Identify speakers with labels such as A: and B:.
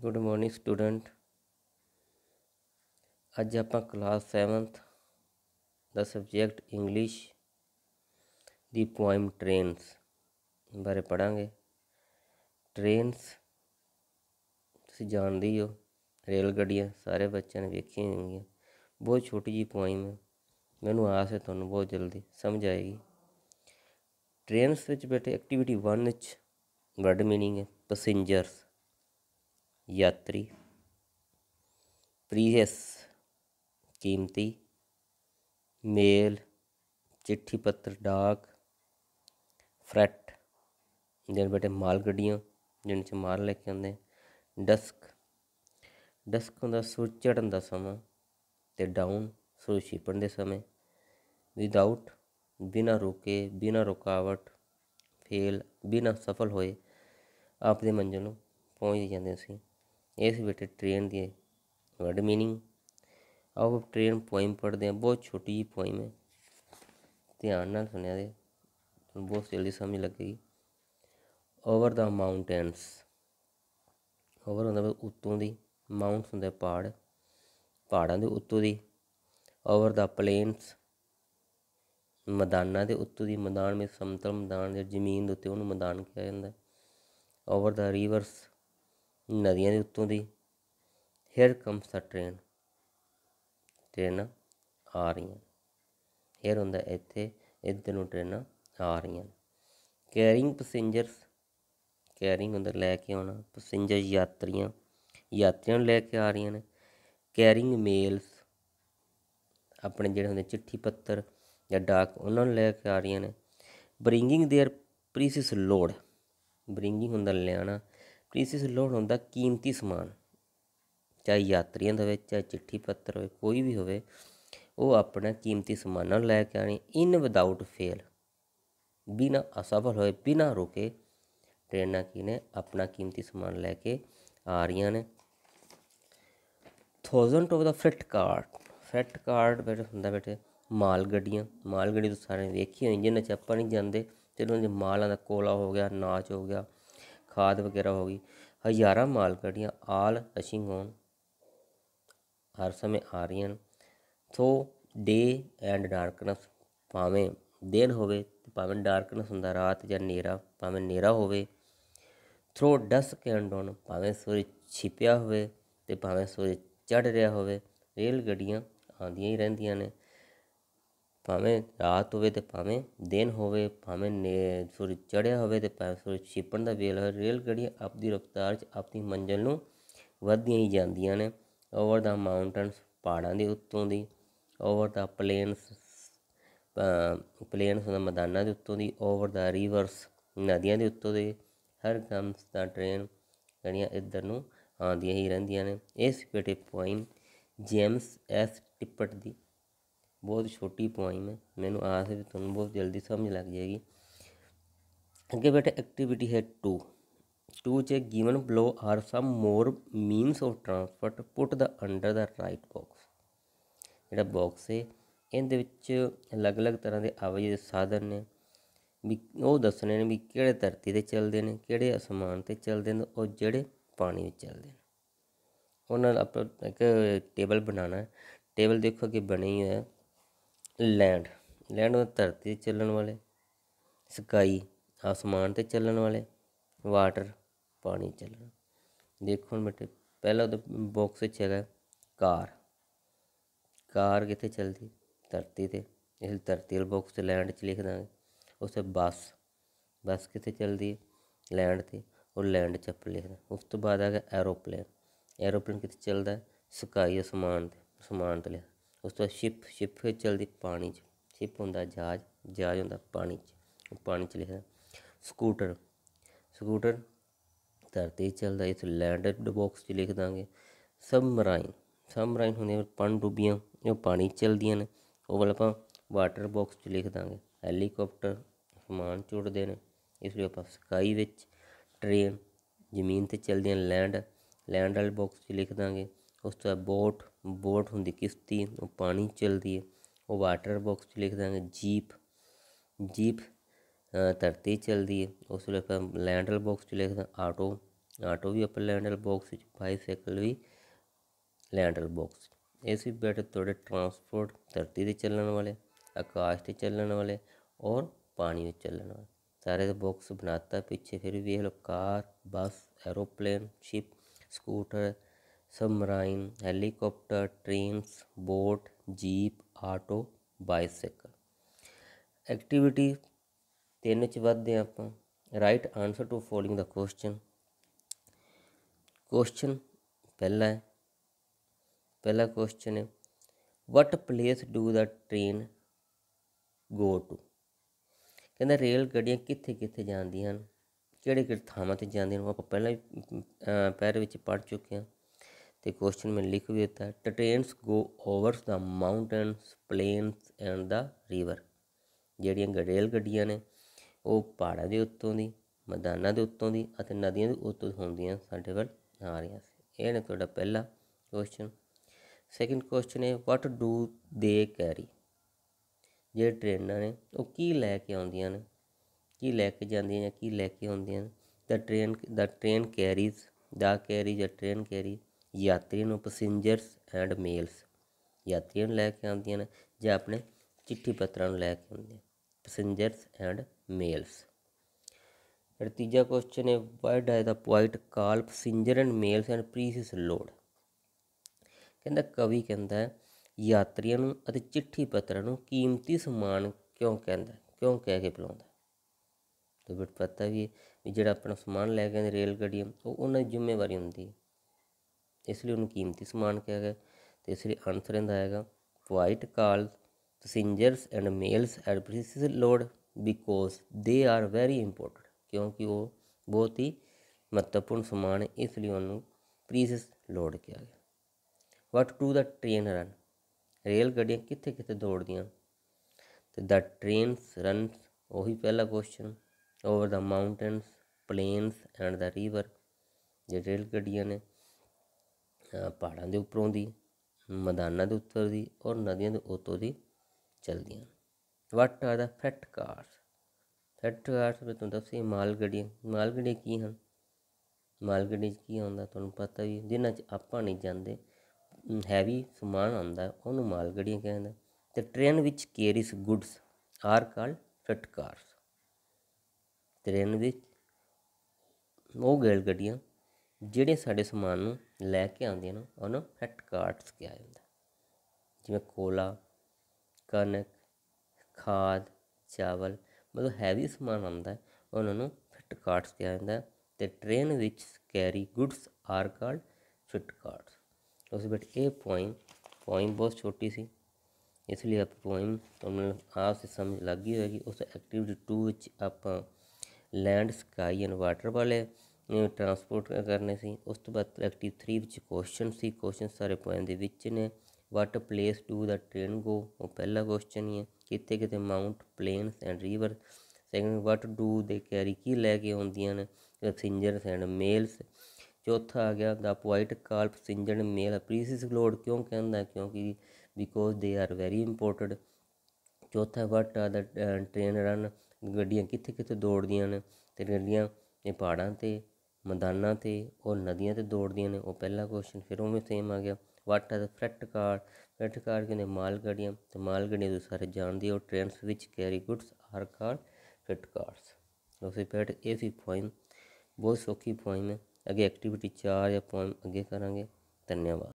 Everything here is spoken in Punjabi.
A: गुड मॉर्निंग स्टूडेंट अज आप क्लास सैवंथ द सबजैक्ट इंग्लिश दी पोइम ट्रेन्स बारे पढ़ा ट्रेनस तुम जानते ही हो रेल सारे बच्चों ने वेखिया होंगे बहुत छोटी जी पोइम है मैं आस है थोड़ा बहुत जल्दी समझ आएगी ट्रेन्स बैठे एक्टिविटी वन वर्ड मीनिंग है पसेंजर्स ਯਾਤਰੀ ਪ੍ਰੀਅਸ ਕੀਮਤੀ ਮੇਲ ਚਿੱਠੀ ਪੱਤਰ ਡਾਕ ਫਰੈਟ ਜਿਹਨਾਂ ਬਟੇ ਮਾਲ ਗੱਡੀਆਂ ਜਿਹਨਾਂ ਚ ਮਾਲ ਲੈ ਕੇ ਆਉਂਦੇ ਡਸਕ ਡਸਕ ਹੁੰਦਾ ਸੂਰ ਚੜਨ ਦਾ ਸਮਾਂ ਤੇ ਡਾਊਨ ਸੂਰਜ ਛਿਪਣ ਦੇ ਸਮੇਂ ਵਿਦਆਊਟ ਬਿਨਾ ਰੁਕੇ ਬਿਨਾ ਰੁਕਾਵਟ ਫੇਲ ਬਿਨਾ ਸਫਲ ਹੋਏ ਆਪਦੇ ਮੰਜ਼ਿਲ ਨੂੰ ਪਹੁੰਚ ਜਾਂਦੇ ਸੀ ਇਸ ਵਿੱਚ ਟ੍ਰੇਨ ਦੀ ਵਰਡ ਮੀਨਿੰਗ ਆਓ ਟ੍ਰੇਨ ਪੋਇਮ ਪੜਦੇ ਆ ਬਹੁਤ ਛੋਟੀ ਜੀ ਪੋਇਮ ਹੈ ਧਿਆਨ ਨਾਲ ਸੁਣਿਆ ਦੇ ਤੁਹਾਨੂੰ ਬਹੁਤ ਜਲਦੀ ਸਮਝ ਲੱਗੇਗੀ ਓਵਰ ਦਾ ਮਾਊਂਟੇਨਸ ਓਵਰ ਹੁੰਦਾ ਉੱਤੋਂ ਦੀ ਮਾਊਂਟਸ ਹੁੰਦੇ ਪਹਾੜ ਪਹਾੜਾਂ ਦੇ ਉੱਤੋਂ ਦੀ ਓਵਰ ਦਾ ਪਲੇਨਸ ਮੈਦਾਨਾਂ ਦੇ ਉੱਤੋਂ ਦੀ ਮੈਦਾਨ ਵਿੱਚ ਸਮਤਲ ਮੈਦਾਨ ਜਾਂ ਜ਼ਮੀਨ ਦੇ ਉੱਤੇ ਉਹਨੂੰ ਮੈਦਾਨ ਕਿਹਾ ਜਾਂਦਾ ਓਵਰ ਦਾ ਰਿਵਰਸ ਨਦੀਆਂ ਦੇ ਉੱਤੋਂ ਦੀ ਹੇਅਰ ਕਮਸ ਦਾ ਟ੍ਰੇਨ ਟ੍ਰੇਨ ਆ ਰਹੀਆਂ ਹੇਅਰ ਹੁੰਦਾ ਇੱਥੇ ਇੱਧਰ ਨੂੰ ਟ੍ਰੇਨਾਂ ਆ ਰਹੀਆਂ ਕੈਰਿੰਗ ਪੈਸੇਂਜਰਸ ਕੈਰਿੰਗ ਹੁੰਦਾ ਲੈ ਕੇ ਆਉਣਾ ਪੈਸੇਂਜਰ ਯਾਤਰੀਆਂ ਯਾਤਰੀਆਂ ਨੂੰ ਲੈ ਕੇ ਆ ਰਹੀਆਂ ਨੇ ਕੈਰਿੰਗ ਮੇਲਸ ਆਪਣੇ ਜਿਹੜੇ ਹੁੰਦੇ ਚਿੱਠੀ ਪੱਤਰ ਜਾਂ ਡਾਕ ਉਹਨਾਂ ਨੂੰ ਲੈ ਕੇ ਆ ਰਹੀਆਂ ਨੇ bringing their precious load bringing ਹੁੰਦਾ ਲੈਣਾ ਪ੍ਰੀਸਿਸ ਲੋਡ ਹੁੰਦਾ ਕੀਮਤੀ ਸਮਾਨ ਚਾਹੇ ਯਾਤਰੀਆਂ ਦੇ ਵਿੱਚ ਚਾਹੇ ਚਿੱਠੀ ਪੱਤਰ ਹੋਵੇ ਕੋਈ ਵੀ ਹੋਵੇ ਉਹ ਆਪਣਾ ਕੀਮਤੀ ਸਮਾਨ ਨਾਲ ਲੈ ਕੇ ਆਣੀ ਇਨ ਵਿਦਆਊਟ ਫੇਲ ਬਿਨਾ ਅਸਫਲ ਹੋਏ ਬਿਨਾ ਰੁਕੇ ਟ੍ਰੇਨਾਂ ਕੀ ਨੇ ਆਪਣਾ ਕੀਮਤੀ ਸਮਾਨ ਲੈ ਕੇ ਆ ਰਹੀਆਂ ਨੇ 1000 of the freight cart freight cart ਬੇਟੇ ਹੁੰਦਾ ਬੇਟੇ ਮਾਲ ਗੱਡੀਆਂ ਮਾਲ ਗੱਡੀ ਤੋਂ ਸਾਰੇ ਵੇਖੀ ਹੋਈ ਜਿੰਨਾਂ ਚ ਆਪਾਂ ਨਹੀਂ ਜਾਂਦੇ ਉਹਨਾਂ ਦੇ ਮਾਲਾਂ ਦਾ ਕੋਲਾ ਹੋ ਗਿਆ ਨਾਚ ਹੋ ਗਿਆ ਖਾਦ ਵਗੈਰਾ ਹੋ ਗਈ ਹਜ਼ਾਰਾਂ ਮਾਲ ਗੱਡੀਆਂ ਆਲ ਰਸ਼ਿੰਗ ਹੋਣ ਹਰ ਸਮੇਂ ਆ ਰਹੀਆਂ ਸੋ ਡੇ ਐਂਡ ਡਾਰਕਨੈਸ ਭਾਵੇਂ ਦਿਨ ਹੋਵੇ ਭਾਵੇਂ ਡਾਰਕਨੈਸ ਹੁੰਦਾ ਰਾਤ ਜਾਂ ਨੇਰਾ ਭਾਵੇਂ ਨੇਰਾ ਹੋਵੇ ਥਰੋ ਡਸਕ ਐਂਡ ਡਾਊਨ ਭਾਵੇਂ ਸੂਰਜ ਛਿਪਿਆ ਹੋਵੇ ਤੇ ਭਾਵੇਂ ਸੂਰਜ ਚੜ ਰਿਹਾ ਹੋਵੇ ਰੇਲ ਗੱਡੀਆਂ ਆਉਂਦੀਆਂ ਹੀ ਰਹਿੰਦੀਆਂ ਨੇ ਭਾਵੇਂ ਰਾਤ ਹੋਵੇ ਤੇ ਭਾਵੇਂ ਦਿਨ ਹੋਵੇ ਭਾਵੇਂ ਸੂਰਜ ਚੜ੍ਹਿਆ ਹੋਵੇ ਤੇ ਭਾਵੇਂ ਸੂਰਜ ਛਿਪਣ ਦਾ ਵੇਲ ਹੋਵੇ ਰੇਲ ਗੱਡੀ ਆਪਦੀ ਰਫ਼ਤਾਰ 'ਚ ਆਪਣੀ ਮੰਜ਼ਿਲ ਨੂੰ ਵਧਦੀਆਂ ਹੀ ਜਾਂਦੀਆਂ ਨੇ ਓਵਰ ਦਾ ਮਾਊਂਟਨਸ ਪਹਾੜਾਂ ਦੇ ਉੱਤੋਂ ਦੀ ਓਵਰ ਦਾ ਪਲੇਨਸ ਪਲੇਨਸ ਦਾ ਮੈਦਾਨਾਂ ਦੇ ਉੱਤੋਂ ਦੀ ਓਵਰ ਦਾ ਰਿਵਰਸ ਨਦੀਆਂ ਦੇ ਉੱਤੋਂ ਦੇ ਹਰ ਗਮਸ ਦਾ ਟ੍ਰੇਨ ਜਣੀਆਂ ਇੱਧਰ ਨੂੰ ਆਉਂਦੀਆਂ ਹੀ ਰਹਿੰਦੀਆਂ ਨੇ ਇਸ ਪੇਟੇ ਪੁਆਇੰਟ ਜੇਮਸ ਐਸ ਟਿਪਟ ਦੀ ਬਹੁਤ ਛੋਟੀ ਪੁਆਇੰਟ ਹੈ ਮੈਨੂੰ ਆਸ ਹੈ ਕਿ ਤੁਹਾਨੂੰ ਬਹੁਤ ਜਲਦੀ ਸਮਝ ਲੱਗ ਜਾਏਗੀ ਅੱਗੇ ਬੈਠੇ ਐਕਟੀਵਿਟੀ ਹੈ 2 2 ਚ given below are some more means of transport put the under the right box ਜਿਹੜਾ ਬਾਕਸ ਹੈ ਇਹਦੇ ਵਿੱਚ ਅਲੱਗ-ਅਲੱਗ ਤਰ੍ਹਾਂ ਦੇ ਆਵਾਜ ਦੇ ਸਾਧਨ ਨੇ ਵੀ ਉਹ ਦੱਸਣੇ ਨੇ ਵੀ ਕਿਹੜੇ ਧਰਤੀ ਤੇ ਚੱਲਦੇ ਨੇ ਕਿਹੜੇ ਅਸਮਾਨ ਤੇ ਚੱਲਦੇ ਨੇ ਉਹ ਜਿਹੜੇ ਪਾਣੀ ਵਿੱਚ ਚੱਲਦੇ ਨੇ ਉਹਨਾਂ ਦਾ ਇੱਕ ਟੇਬਲ ਬਣਾਉਣਾ ਹੈ ਟੇਬਲ ਦੇਖੋ ਕਿ ਬਣੀ ਹੋਇਆ ਲੈਂਡ ਲੈਂਡ ਉਹ ਧਰਤੀ 'ਤੇ ਚੱਲਣ ਵਾਲੇ ਸਕਾਈ ਆਸਮਾਨ ਤੇ ਚੱਲਣ ਵਾਲੇ ਵਾਟਰ ਪਾਣੀ ਚੱਲਣ ਦੇਖੋ ਬੇਟੇ ਪਹਿਲਾ ਉਹਦਾ ਬਾਕਸ ਵਿੱਚ ਹੈਗਾ ਕਾਰ ਕਾਰ ਕਿੱਥੇ ਚੱਲਦੀ ਧਰਤੀ ਤੇ ਇਸ ਧਰਤੀ ਵਾਲੇ ਬਾਕਸ ਤੇ ਲੈਂਡ 'ਚ ਲਿਖ ਦਾਂਗੇ ਉਸੇ ਬੱਸ ਬੱਸ ਕਿੱਥੇ ਚੱਲਦੀ ਹੈ ਲੈਂਡ ਤੇ ਉਹ ਲੈਂਡ 'ਚ ਆਪਾਂ ਲਿਖਦਾ ਉਸ ਤੋਂ ਬਾਅਦ ਹੈਗਾ ਐਰੋਪਲੇਨ ਐਰੋਪਲੇਨ ਕਿੱਥੇ ਚੱਲਦਾ ਸਕਾਈ ਆਸਮਾਨ ਤੇ ਆਸਮਾਨ ਤੇ ਲਿਖਦਾ ਉਸ ਤੋਂ ਸ਼ਿਪ ਸ਼ਿਪ ਚਲਦੀ ਪਾਣੀ 'ਚ ਸ਼ਿਪ ਹੁੰਦਾ ਜਹਾਜ਼ ਜਹਾਜ਼ ਹੁੰਦਾ ਪਾਣੀ 'ਚ ਪਾਣੀ 'ਚ ਲਿਖਿਆ ਸਕੂਟਰ ਸਕੂਟਰ ਧਰਤੀ ਚੱਲਦਾ ਇਸ ਲੈਂਡਡ ਬਾਕਸ 'ਚ ਲਿਖ ਦਾਂਗੇ ਸਬਮਰਾਈਨ ਸਬਮਰਾਈਨ ਹੁੰਦੇ ਪਣ ਡੁੱਬੀਆਂ ਇਹ ਪਾਣੀ 'ਚ ਚੱਲਦੀਆਂ ਨੇ ਉਹ ਵਾਲਾ ਆਪਾਂ ਵਾਟਰ ਬਾਕਸ 'ਚ ਲਿਖ ਦਾਂਗੇ ਹੈਲੀਕਾਪਟਰ ਸਮਾਨ ਚੁੜਦੇ ਨੇ ਇਸ ਲਈ ਆਪਾਂ ਸਕਾਈ ਵਿੱਚ ਟ੍ਰੇਨ ਜ਼ਮੀਨ ਤੇ ਚੱਲਦੀਆਂ ਲੈਂਡ ਲੈਂਡ ਵਾਲੇ ਬਾਕਸ 'ਚ ਲਿਖ ਦਾਂਗੇ उस तो बोट बोट होंगी किश्ती पानी चलती है वो वाटर बॉक्स लिख देंगे जीप जीप धरती चलती है उस लैंडल बॉक्स लिख दें आटो आटो भी अपने लैंडल बॉक्स बाईसाइकिल भी लैंडल बॉक्स इस भी बैठे थोड़े ट्रांसपोर्ट धरती से चलने वाले आकाश से चलने वाले और पानी में चलने वाले सारे बॉक्स बनाता पीछे फिर भी वेख car bus aeroplane ship scooter submarine helicopter trains boat jeep auto bicycle activity ਤਿੰਨ ਚ ਵੱਧਦੇ ਆਪਾਂ ਰਾਈਟ ਆਨਸਰ ਟੂ ਫੋਲੋਇੰਗ ਦਾ ਕੁਐਸਚਨ ਕੁਐਸਚਨ ਪਹਿਲਾ ਹੈ ਪਹਿਲਾ ਕੁਐਸਚਨ ਹੈ what place do the train go to ਕਹਿੰਦਾ ਰੇਲ ਗੱਡੀਆਂ ਕਿੱਥੇ ਕਿੱਥੇ ਜਾਂਦੀਆਂ ਹਨ ਕਿਹੜੇ ਕਿਹੜੇ ਥਾਵਾਂ ਤੇ ਜਾਂਦੀਆਂ ਨੇ ਆਪਾਂ ਪਹਿਲਾਂ ਹੀ ਪੈਰ ਵਿੱਚ ਪੜ ਚੁੱਕੇ ਹਾਂ ਤੇ ਕੁਐਸਚਨ ਮੈਂ ਲਿਖ ਵੀ ਦਿੱਤਾ है trains go overs the mountains plains and the river ਜਿਹੜੀਆਂ ਰੇਲ ਗੱਡੀਆਂ ਨੇ ਉਹ ਪਹਾੜਾਂ ਦੇ ਉੱਤੋਂ ਦੀ ਮੈਦਾਨਾਂ ਦੇ ਉੱਤੋਂ ਦੀ ਅਤੇ ਨਦੀਆਂ ਦੇ ਉੱਤੋਂ ਹੁੰਦੀਆਂ ਸਾਡੇ ਵੱਲ ਆ ਰਹੀਆਂ ਸੀ ਇਹ ਨੇ ਤੁਹਾਡਾ ਪਹਿਲਾ ਕੁਐਸਚਨ ਸੈਕਿੰਡ ਕੁਐਸਚਨ ਹੈ ਵਾਟ ਡੂ ਦੇ ਕੈਰੀ ਜਿਹੜੇ ਟ੍ਰੇਨਾਂ ਨੇ ਉਹ ਕੀ ਲੈ ਕੇ ਆਉਂਦੀਆਂ ਨੇ ਕੀ ਲੈ ਕੇ ਜਾਂਦੀਆਂ ਜਾਂ ਕੀ ਲੈ ਕੇ ਆਉਂਦੀਆਂ ਨੇ the train the train carries the carry ਜਾਂ ਟ੍ਰੇਨ ਕੈਰੀ ਯਾਤਰੀ ਨੂੰ ਪੈਸੇਂਜਰਸ ਐਂਡ ਮੇਲਸ ਯਾਤਰੀਆਂ ਨੂੰ ਲੈ ਕੇ ਆਉਂਦੀਆਂ ਨੇ ਜਾਂ ਆਪਣੇ ਚਿੱਠੀ ਪੱਤਰਾਂ ਨੂੰ ਲੈ ਕੇ ਆਉਂਦੀਆਂ ਪੈਸੇਂਜਰਸ ਐਂਡ ਮੇਲਸ ਫਿਰ ਤੀਜਾ ਕੁਐਸਚਨ ਹੈ what I the poet call passenger and mails and precious load ਕਹਿੰਦਾ ਕਵੀ ਕਹਿੰਦਾ ਹੈ ਯਾਤਰੀਆਂ ਨੂੰ ਅਤੇ ਚਿੱਠੀ ਪੱਤਰਾਂ ਨੂੰ ਕੀਮਤੀ ਸਮਾਨ ਕਿਉਂ ਕਹਿੰਦਾ ਕਿਉਂ ਕਹਿ ਕੇ ਬੁਲਾਉਂਦਾ ਤੇ ਬਿਟ ਪਤਾ ਵੀ ਜਿਹੜਾ ਆਪਣਾ ਸਮਾਨ ਲੈ ਕੇ ਆਉਂਦੇ ਰੇਲ ਗੱਡੀਆਂ ਉਹ ਉਹਨਾਂ ਦੀ ਜ਼ਿੰਮੇਵਾਰੀ ਹੁੰਦੀ ਹੈ ਇਸ ਲਈ ਉਹਨੂੰ ਕੀਮਤੀ ਸਮਾਨ ਕਿਹਾ ਗਿਆ ਤੇ ਇਸ ਲਈ ਆਨਸਰ ਇਹਦਾ ਆਏਗਾ what call passengers and mails at precious load because they are very important ਕਿਉਂਕਿ ਉਹ ਬਹੁਤ ਹੀ ਮਹੱਤਵਪੂਰਨ ਸਮਾਨ ਹੈ ਇਸ ਲਈ ਉਹਨੂੰ ਪ੍ਰੀਸਿਸ ਲੋਡ ਕਿਹਾ ਗਿਆ what to the train run ਰੇਲ ਗੱਡੀਆਂ ਕਿੱਥੇ ਕਿੱਥੇ ਦੌੜਦੀਆਂ ਤੇ ਦਾ ਟ੍ਰੇਨਸ ਰਨਸ ਉਹੀ ਪਹਿਲਾ question over the mountains plains and the river ਜੇ ਰੇਲ ਗੱਡੀਆਂ ਨੇ ਪਹਾੜਾਂ ਦੇ ਉੱਪਰੋਂ ਦੀ ਮੈਦਾਨਾਂ ਦੇ ਉੱਤਰ ਦੀ ਔਰ ਨਦੀਆਂ ਦੇ ਉਤੋਂ ਦੀ ਚਲਦੀਆਂ what are the freight car freight car ਮੈਂ ਤੁਹਾਨੂੰ ਦੱਸੀ ਮਾਲ ਗੱਡੀਆਂ ਮਾਲ ਗੱਡੀਆਂ ਕੀ ਹਨ ਮਾਲ ਗੱਡੀ 'ਚ ਕੀ ਆਉਂਦਾ ਤੁਹਾਨੂੰ ਪਤਾ ਵੀ ਜਿਨ੍ਹਾਂ 'ਚ ਆਪਾਂ ਨਹੀਂ ਜਾਂਦੇ ਹੈਵੀ ਸਮਾਨ ਆਉਂਦਾ ਉਹਨੂੰ ਮਾਲ ਗੱਡੀਆਂ ਕਹਿੰਦੇ ਤੇ ਟ੍ਰੇਨ ਵਿੱਚ carries goods are called freight cars train ਵਿੱਚ ਉਹ ਗੱਲ ਗੱਡੀਆਂ ਜਿਹੜੇ ਸਾਡੇ ਸਮਾਨ ਨੂੰ ਲੈ ਕੇ ਆਉਂਦੀਆਂ ਨਾ ਉਹਨੂੰ ਫੈਟ ਕਾਰਟਸ ਕਿਹਾ ਜਾਂਦਾ ਜਿਵੇਂ ਕੋਲਾ ਕਣਕ ਖਾਦ ਚਾਵਲ ਮਤਲਬ ਹੈਵੀ ਸਮਾਨ ਆਉਂਦਾ ਉਹਨਾਂ ਨੂੰ ਫਿਟ ਕਾਰਟਸ ਕਿਹਾ ਜਾਂਦਾ ਤੇ ਟ੍ਰੇਨ ਵਿੱਚ carry goods are called freight carts ਉਸ ਵਿੱਚ ਇਹ ਪੁਆਇੰਟ ਪੁਆਇੰਟ ਬਹੁਤ ਛੋਟੀ ਸੀ ਇਸ ਲਈ ਆਪ ਪੁਆਇੰਟ ਤੁਹਾਨੂੰ ਆਪ ਸੇ ਸਮਝ ਲੱਗੀ ਹੋਏਗੀ ਉਸ ਐਕਟੀਵਿਟੀ 2 ਵਿੱਚ ਆਪਾਂ ਲੈਂਡ ਸਕਾਈ ਐਂਡ ਵਾਟਰ ਵਾਲੇ ਟਰਾਂਸਪੋਰਟ ਕਰਨੇ ਸੀ ਉਸ ਤੋਂ ਬਾਅਦ ਐਕਟਿਵ 3 ਵਿੱਚ ਕੁਐਸਚਨ ਸੀ ਕੁਐਸਚਨ ਸਾਰੇ ਪੁਆਇੰਟ ਦੇ ਵਿੱਚ ਨੇ what place do the train go ਉਹ ਪਹਿਲਾ ਕੁਐਸਚਨ ਹੀ ਹੈ ਕਿੱਥੇ ਕਿਤੇ mount plains and river second what do the carry ਕੀ ਲੈ ਕੇ ਆਉਂਦੀਆਂ ਨੇ ਪੈਸੇਂਜਰਸ ਐਂਡ ਮੇਲਸ ਚੌਥਾ ਆ ਗਿਆ the poet call passenger mail precious load ਕਿਉਂ ਕਹਿੰਦਾ ਕਿਉਂਕਿ because they are very imported ਚੌਥਾ ਵਾਟ ਆ ਦਾ ਟ੍ਰੇਨ ਰਨ ਗੱਡੀਆਂ ਕਿੱਥੇ ਕਿੱਥੇ ਦੌੜਦੀਆਂ ਨੇ ਤੇ ਗੱਡੀਆਂ ਇਹ ਪਹਾੜਾਂ ਤੇ ਮੈਦਾਨਾਂ 'ਤੇ ਉਹ ਨਦੀਆਂ 'ਤੇ ਦੌੜਦੀਆਂ ਨੇ ਉਹ ਪਹਿਲਾ ਕੁਐਸਚਨ ਫਿਰ ਉਹ ਵੀ ਸੇਮ ਆ ਗਿਆ what are freight car freight car ਕਿਨੇ ਮਾਲ ਗੱਡੀਆਂ ਤੇ ਮਾਲ ਗੱਡੀਆਂ ਦੇ ਸਾਰੇ ਜਾਣਦੇ ਹੋ ਟ੍ਰੇਨਸ ਵਿੱਚ carry goods are car freight cars ਲੋ ਪੈਟ ਇਹ ਸੀ ਪੁਆਇੰਟ ਬਹੁਤ ਸੌਖੀ ਪੁਆਇੰਟ ਹੈ ਅੱਗੇ ਐਕਟੀਵਿਟੀ 4 ਜਾਂ ਪੁਆਇੰਟ ਅੱਗੇ ਕਰਾਂਗੇ ਧੰਨਵਾਦ